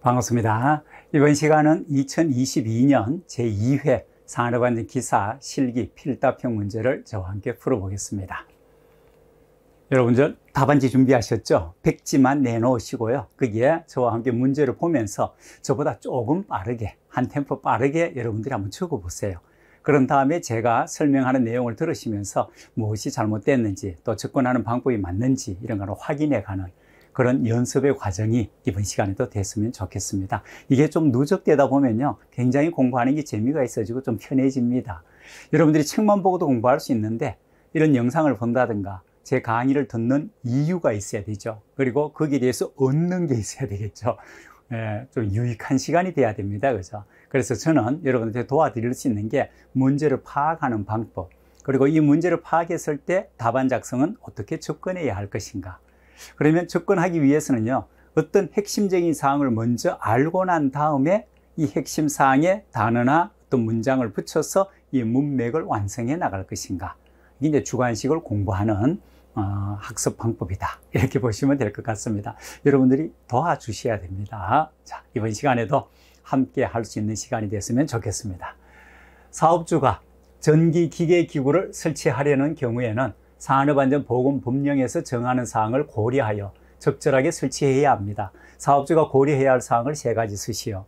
반갑습니다. 이번 시간은 2022년 제2회 산업안전 기사 실기 필답형 문제를 저와 함께 풀어보겠습니다. 여러분들 답안지 준비하셨죠? 백지만 내놓으시고요. 거기에 저와 함께 문제를 보면서 저보다 조금 빠르게, 한 템포 빠르게 여러분들이 한번 적어보세요. 그런 다음에 제가 설명하는 내용을 들으시면서 무엇이 잘못됐는지 또 접근하는 방법이 맞는지 이런 걸 확인해 가는 그런 연습의 과정이 이번 시간에도 됐으면 좋겠습니다. 이게 좀 누적되다 보면요. 굉장히 공부하는 게 재미가 있어지고 좀 편해집니다. 여러분들이 책만 보고도 공부할 수 있는데 이런 영상을 본다든가 제 강의를 듣는 이유가 있어야 되죠. 그리고 거기에 대해서 얻는 게 있어야 되겠죠. 예, 좀 유익한 시간이 돼야 됩니다. 그죠? 그래서 저는 여러분한테 도와드릴 수 있는 게 문제를 파악하는 방법, 그리고 이 문제를 파악했을 때 답안 작성은 어떻게 접근해야 할 것인가. 그러면 접근하기 위해서는요, 어떤 핵심적인 사항을 먼저 알고 난 다음에 이 핵심 사항에 단어나 어떤 문장을 붙여서 이 문맥을 완성해 나갈 것인가. 이게 이제 주관식을 공부하는 어, 학습 방법이다. 이렇게 보시면 될 것 같습니다. 여러분들이 도와주셔야 됩니다. 자, 이번 시간에도 함께 할 수 있는 시간이 됐으면 좋겠습니다. 사업주가 전기 기계 기구를 설치하려는 경우에는 산업안전보건법령에서 정하는 사항을 고려하여 적절하게 설치해야 합니다. 사업주가 고려해야 할 사항을 세 가지 쓰시오.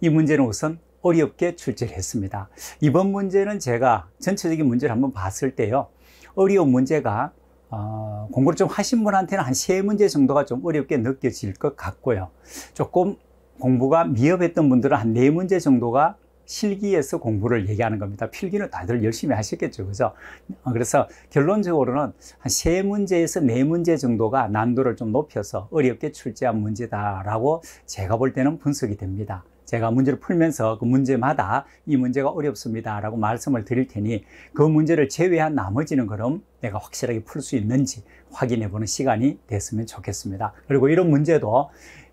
이 문제는 우선 어렵게 출제를 했습니다. 이번 문제는 제가 전체적인 문제를 한번 봤을 때요. 어려운 문제가 어, 공부를 좀 하신 분한테는 한 세 문제 정도가 좀 어렵게 느껴질 것 같고요. 조금 공부가 미흡했던 분들은 한 네 문제 정도가 실기에서 공부를 얘기하는 겁니다. 필기는 다들 열심히 하셨겠죠. 그죠? 어, 그래서 결론적으로는 한 세 문제에서 네 문제 정도가 난도를 좀 높여서 어렵게 출제한 문제다라고 제가 볼 때는 분석이 됩니다. 제가 문제를 풀면서 그 문제마다 이 문제가 어렵습니다라고 말씀을 드릴 테니 그 문제를 제외한 나머지는 그럼 내가 확실하게 풀 수 있는지 확인해 보는 시간이 됐으면 좋겠습니다. 그리고 이런 문제도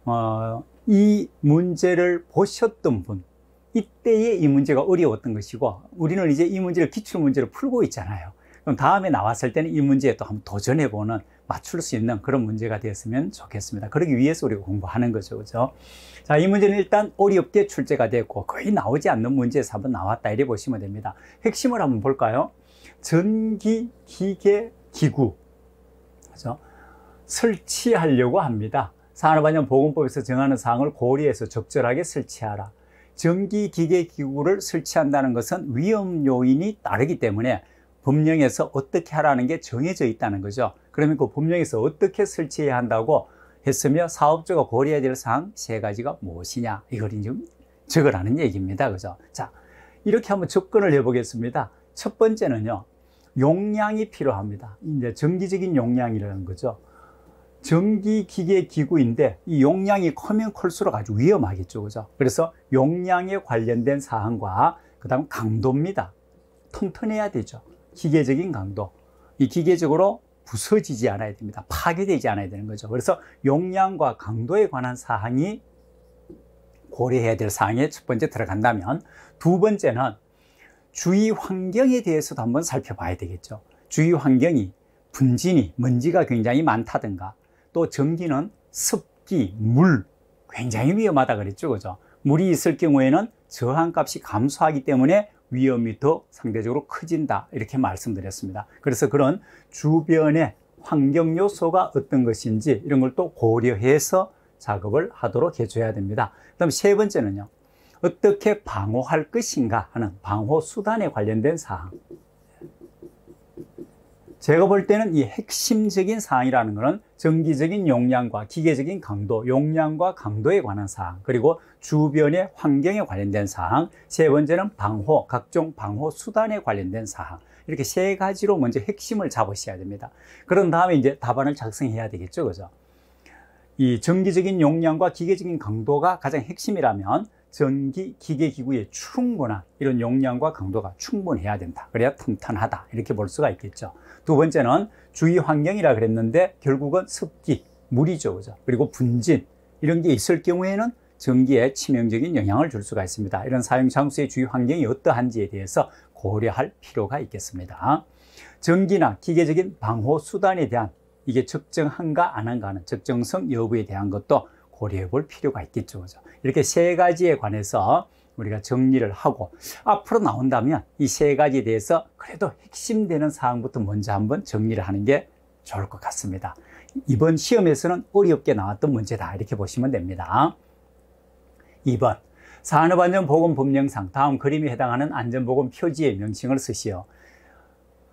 어, 이 문제를 보셨던 분 이때에 이 문제가 어려웠던 것이고 우리는 이제 이 문제를 기출 문제로 풀고 있잖아요. 그럼 다음에 나왔을 때는 이 문제에 또 한번 도전해보는 맞출 수 있는 그런 문제가 되었으면 좋겠습니다. 그러기 위해서 우리가 공부하는 거죠. 그죠? 자, 이 문제는 일단 어렵게 출제가 됐고 거의 나오지 않는 문제에서 한번 나왔다 이래 보시면 됩니다. 핵심을 한번 볼까요? 전기, 기계, 기구. 그죠? 설치하려고 합니다. 산업안전보건법에서 정하는 사항을 고려해서 적절하게 설치하라. 전기기계기구를 설치한다는 것은 위험 요인이 다르기 때문에 법령에서 어떻게 하라는 게 정해져 있다는 거죠. 그러면 그 법령에서 어떻게 설치해야 한다고 했으며 사업주가 고려해야 될 사항 세 가지가 무엇이냐 이걸 지금 적으라는 얘기입니다. 그죠? 자, 이렇게 한번 접근을 해보겠습니다. 첫 번째는요, 용량이 필요합니다. 이제 정기적인 용량이라는 거죠. 전기기계 기구인데 이 용량이 커면 클수록 아주 위험하겠죠 그죠 그래서 용량에 관련된 사항과 그 다음 강도입니다 튼튼해야 되죠 기계적인 강도 이 기계적으로 부서지지 않아야 됩니다 파괴되지 않아야 되는 거죠 그래서 용량과 강도에 관한 사항이 고려해야 될 사항에 첫 번째 들어간다면 두 번째는 주위 환경에 대해서도 한번 살펴봐야 되겠죠 주위 환경이 분진이 먼지가 굉장히 많다든가 또 전기는 습기, 물 굉장히 위험하다 그랬죠. 그죠? 물이 있을 경우에는 저항값이 감소하기 때문에 위험이 더 상대적으로 커진다. 이렇게 말씀드렸습니다. 그래서 그런 주변의 환경 요소가 어떤 것인지 이런 걸 또 고려해서 작업을 하도록 해줘야 됩니다. 그 다음 세 번째는요. 어떻게 방호할 것인가 하는 방호 수단에 관련된 사항. 제가 볼 때는 이 핵심적인 사항이라는 것은 정기적인 용량과 기계적인 강도, 용량과 강도에 관한 사항, 그리고 주변의 환경에 관련된 사항, 세 번째는 방호, 각종 방호 수단에 관련된 사항. 이렇게 세 가지로 먼저 핵심을 잡으셔야 됩니다. 그런 다음에 이제 답안을 작성해야 되겠죠. 그죠? 이 정기적인 용량과 기계적인 강도가 가장 핵심이라면 전기 기계 기구의 충분한 이런 용량과 강도가 충분해야 된다. 그래야 탄탄하다. 이렇게 볼 수가 있겠죠. 두 번째는 주위 환경이라 그랬는데 결국은 습기, 물이죠. 그죠? 그리고 분진 이런 게 있을 경우에는 전기에 치명적인 영향을 줄 수가 있습니다. 이런 사용 장소의 주위 환경이 어떠한지에 대해서 고려할 필요가 있겠습니다. 전기나 기계적인 방호 수단에 대한 이게 적정한가 안 한가는 적정성 여부에 대한 것도 고려해 볼 필요가 있겠죠. 그죠? 이렇게 세 가지에 관해서 우리가 정리를 하고 앞으로 나온다면 이 세 가지에 대해서 그래도 핵심되는 사항부터 먼저 한번 정리를 하는 게 좋을 것 같습니다. 이번 시험에서는 어렵게 나왔던 문제다 이렇게 보시면 됩니다. 2번 산업안전보건법령상 다음 그림에 해당하는 안전보건 표지의 명칭을 쓰시오.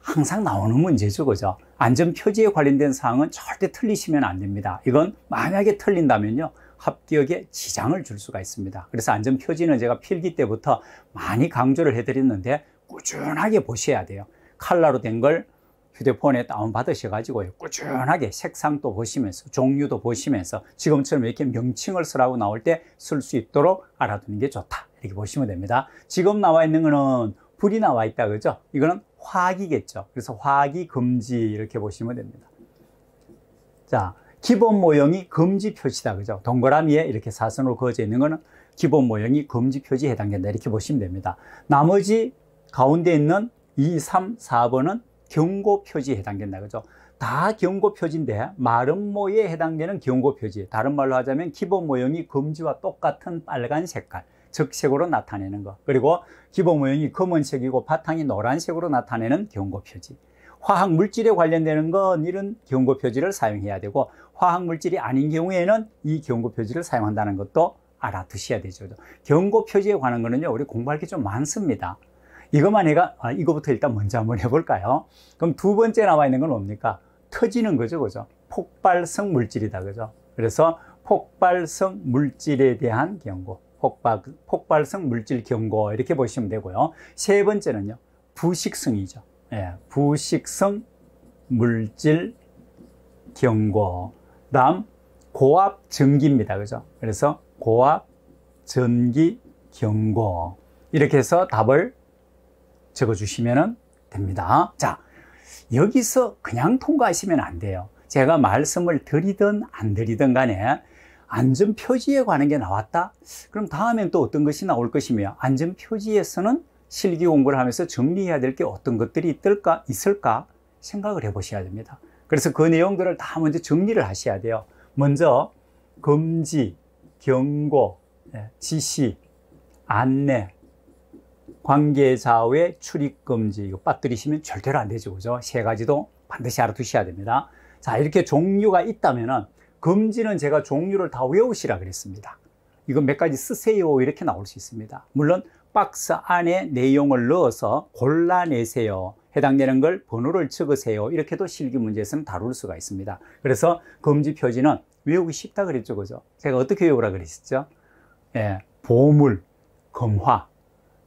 항상 나오는 문제죠, 그죠? 안전표지에 관련된 사항은 절대 틀리시면 안 됩니다. 이건 만약에 틀린다면요. 합격에 지장을 줄 수가 있습니다. 그래서 안전 표지는 제가 필기 때부터 많이 강조를 해드렸는데 꾸준하게 보셔야 돼요. 칼라로 된 걸 휴대폰에 다운받으셔가지고 꾸준하게 색상도 보시면서 종류도 보시면서 지금처럼 이렇게 명칭을 쓰라고 나올 때 쓸 수 있도록 알아두는 게 좋다. 이렇게 보시면 됩니다. 지금 나와 있는 거는 불이 나와 있다 그죠? 이거는 화기겠죠. 그래서 화기 금지 이렇게 보시면 됩니다. 자, 기본 모형이 금지 표시다. 그죠? 동그라미에 이렇게 사선으로 그어져 있는 거는 기본 모형이 금지 표지에 해당된다. 이렇게 보시면 됩니다. 나머지 가운데 있는 2, 3, 4번은 경고 표지에 해당된다. 그죠? 다 경고 표지인데 마름모에 해당되는 경고 표지. 다른 말로 하자면 기본 모형이 금지와 똑같은 빨간 색깔. 즉 색으로 나타내는 것 그리고 기본 모형이 검은색이고 바탕이 노란색으로 나타내는 경고 표지 화학 물질에 관련되는 건 이런 경고 표지를 사용해야 되고 화학 물질이 아닌 경우에는 이 경고 표지를 사용한다는 것도 알아두셔야 되죠. 경고 표지에 관한 거는요, 우리 공부할 게 좀 많습니다. 이것만 해가 아, 이거부터 일단 먼저 한번 해볼까요? 그럼 두 번째 나와 있는 건 뭡니까? 터지는 거죠, 그죠? 폭발성 물질이다, 그죠? 그래서 폭발성 물질에 대한 경고, 폭발, 폭발성 물질 경고 이렇게 보시면 되고요. 세 번째는요, 부식성이죠. 예, 부식성 물질 경고. 다음 고압 전기입니다. 그죠? 그래서 고압 전기 경고. 이렇게 해서 답을 적어 주시면 됩니다. 자, 여기서 그냥 통과하시면 안 돼요. 제가 말씀을 드리든 안 드리든 간에 안전표지에 관한 게 나왔다? 그럼 다음엔 또 어떤 것이 나올 것이며, 안전표지에서는 실기 공부를 하면서 정리해야 될 게 어떤 것들이 있을까, 있을까 생각을 해 보셔야 됩니다. 그래서 그 내용들을 다 먼저 정리를 하셔야 돼요. 먼저 금지, 경고, 예, 지시, 안내, 관계자의 출입금지 이거 빠뜨리시면 절대로 안 되죠 그죠 세 가지도 반드시 알아두셔야 됩니다 자 이렇게 종류가 있다면은 금지는 제가 종류를 다 외우시라 그랬습니다 이거몇 가지 쓰세요 이렇게 나올 수 있습니다 물론 박스 안에 내용을 넣어서 골라내세요. 해당되는 걸 번호를 적으세요. 이렇게도 실기 문제에서는 다룰 수가 있습니다. 그래서 검지 표지는 외우기 쉽다 그랬죠. 그죠? 제가 어떻게 외우라 그랬었죠? 예, 보물, 금화.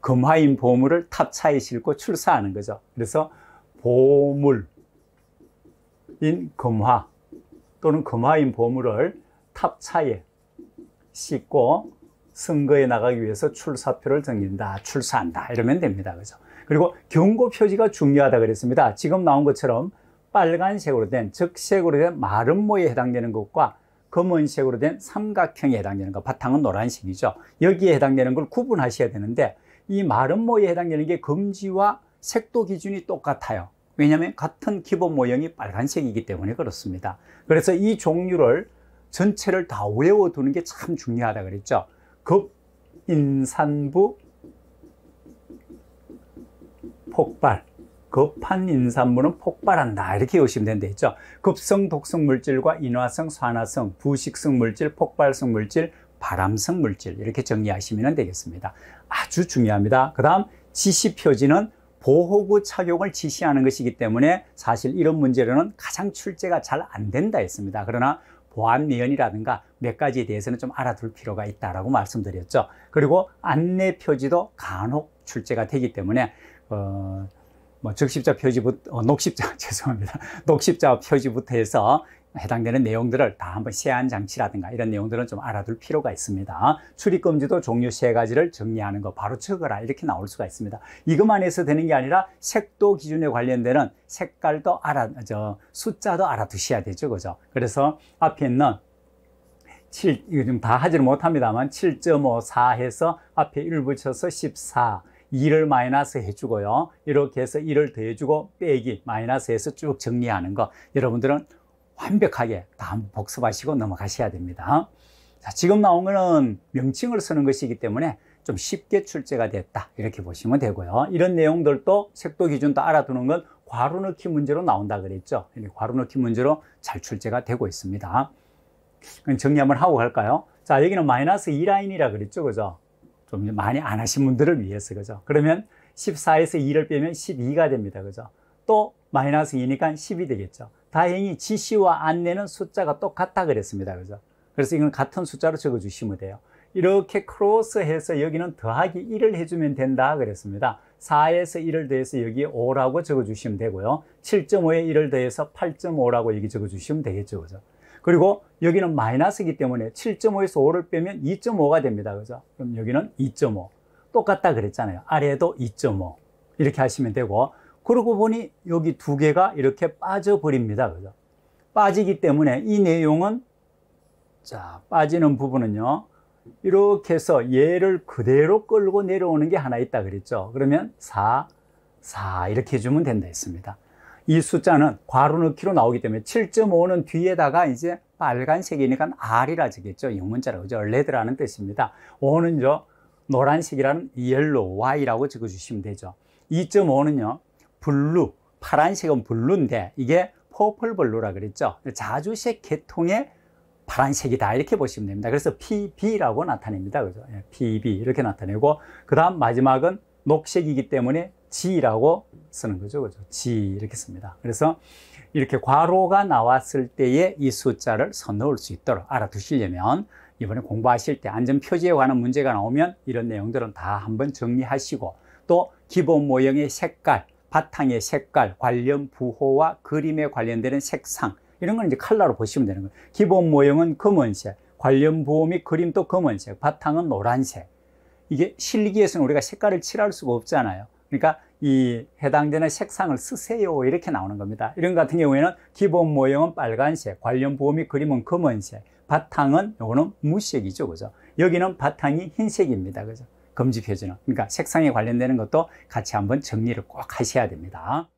금화인 보물을 탑차에 싣고 출사하는 거죠. 그래서 보물인 금화 또는 금화인 보물을 탑차에 싣고 선거에 나가기 위해서 출사표를 던진다, 출사한다 이러면 됩니다. 그죠? 그리고 경고 표지가 중요하다 그랬습니다. 지금 나온 것처럼 빨간색으로 된, 즉 색으로 된 마른 모에 해당되는 것과 검은색으로 된 삼각형에 해당되는 것, 바탕은 노란색이죠. 여기에 해당되는 걸 구분하셔야 되는데 이 마른 모에 해당되는 게 금지와 색도 기준이 똑같아요. 왜냐하면 같은 기본 모형이 빨간색이기 때문에 그렇습니다. 그래서 이 종류를 전체를 다 외워두는 게 참 중요하다 그랬죠. 급인산부 폭발 급한 인산물은 폭발한다 이렇게 보시면 된다 죠 급성 독성 물질과 인화성 산화성 부식성 물질 폭발성 물질 바람성 물질 이렇게 정리하시면 되겠습니다 아주 중요합니다 그 다음 지시 표지는 보호구 착용을 지시하는 것이기 때문에 사실 이런 문제로는 가장 출제가 잘 안 된다 했습니다 그러나 보안면이라든가 몇 가지에 대해서는 좀 알아둘 필요가 있다라고 말씀드렸죠. 그리고 안내 표지도 간혹 출제가 되기 때문에 어, 뭐 적십자 표지부터 어, 녹십자 죄송합니다. 녹십자 표지부터 해서 해당되는 내용들을 다 한번 세안 장치라든가 이런 내용들은 좀 알아둘 필요가 있습니다. 출입금지도 종류 세 가지를 정리하는 거 바로 적어라 이렇게 나올 수가 있습니다. 이것만 해서 되는 게 아니라 색도 기준에 관련되는 색깔도 알아, 저 숫자도 알아두셔야 되죠. 그죠? 그래서 앞에 있는 7, 이거 좀 다하지를 못합니다만 7.54 해서 앞에 1 붙여서 14, 2를 마이너스 해주고요. 이렇게 해서 1을 더해주고 빼기, 마이너스 해서 쭉 정리하는 거. 여러분들은 완벽하게 다 한번 복습하시고 넘어가셔야 됩니다. 자, 지금 나온 거는 명칭을 쓰는 것이기 때문에 좀 쉽게 출제가 됐다. 이렇게 보시면 되고요. 이런 내용들도 색도 기준도 알아두는 건 괄호 넣기 문제로 나온다 그랬죠. 괄호 넣기 문제로 잘 출제가 되고 있습니다. 정리 한번 하고 갈까요? 자, 여기는 마이너스 2라인이라 그랬죠. 그죠? 좀 많이 안 하신 분들을 위해서. 그죠? 그러면 14에서 2를 빼면 12가 됩니다. 그죠? 또 마이너스 2니까 10이 되겠죠. 다행히 지시와 안내는 숫자가 똑같다 그랬습니다. 그죠? 그래서 이건 같은 숫자로 적어 주시면 돼요. 이렇게 크로스해서 여기는 더하기 1을 해주면 된다 그랬습니다. 4에서 1을 더해서 여기 5라고 적어주시면 되고요. 7.5에 1을 더해서 8.5라고 여기 적어주시면 되겠죠. 그죠? 그리고 여기는 마이너스이기 때문에 7.5에서 5를 빼면 2.5가 됩니다. 그죠? 그럼 여기는 2.5. 똑같다 그랬잖아요. 아래에도 2.5. 이렇게 하시면 되고 그러고 보니 여기 두 개가 이렇게 빠져버립니다. 그죠? 빠지기 때문에 이 내용은 자, 빠지는 부분은요. 이렇게 해서 얘를 그대로 끌고 내려오는 게 하나 있다 그랬죠. 그러면 4, 4 이렇게 해주면 된다 했습니다. 이 숫자는 괄호 넣기로 나오기 때문에 7.5는 뒤에다가 이제 빨간색이니까 R이라 지겠죠. 영문자라 그죠. 레드라는 뜻입니다. 5는 노란색이라는 옐로우, Y라고 적어주시면 되죠. 2.5는요. 블루, 파란색은 블루인데 이게 퍼플 블루라 그랬죠. 자주색 계통의 파란색이다 이렇게 보시면 됩니다. 그래서 PB라고 나타냅니다. 그죠? 예, PB 이렇게 나타내고 그 다음 마지막은 녹색이기 때문에 G라고 쓰는 거죠. 그죠? G 이렇게 씁니다. 그래서 이렇게 괄호가 나왔을 때에 이 숫자를 선넣을 수 있도록 알아두시려면 이번에 공부하실 때 안전표지에 관한 문제가 나오면 이런 내용들은 다 한번 정리하시고 또 기본 모형의 색깔, 바탕의 색깔, 관련 부호와 그림에 관련되는 색상 이런 건 이제 칼라로 보시면 되는 거예요. 기본 모형은 검은색, 관련 부호 및 그림도 검은색, 바탕은 노란색. 이게 실기에서는 우리가 색깔을 칠할 수가 없잖아요. 그러니까 이 해당되는 색상을 쓰세요 이렇게 나오는 겁니다. 이런 같은 경우에는 기본 모형은 빨간색, 관련 부호 및 그림은 검은색, 바탕은 요거는 무색이죠. 그죠? 여기는 바탕이 흰색입니다. 그죠? 검지 표준어. 그러니까 색상에 관련되는 것도 같이 한번 정리를 꼭 하셔야 됩니다.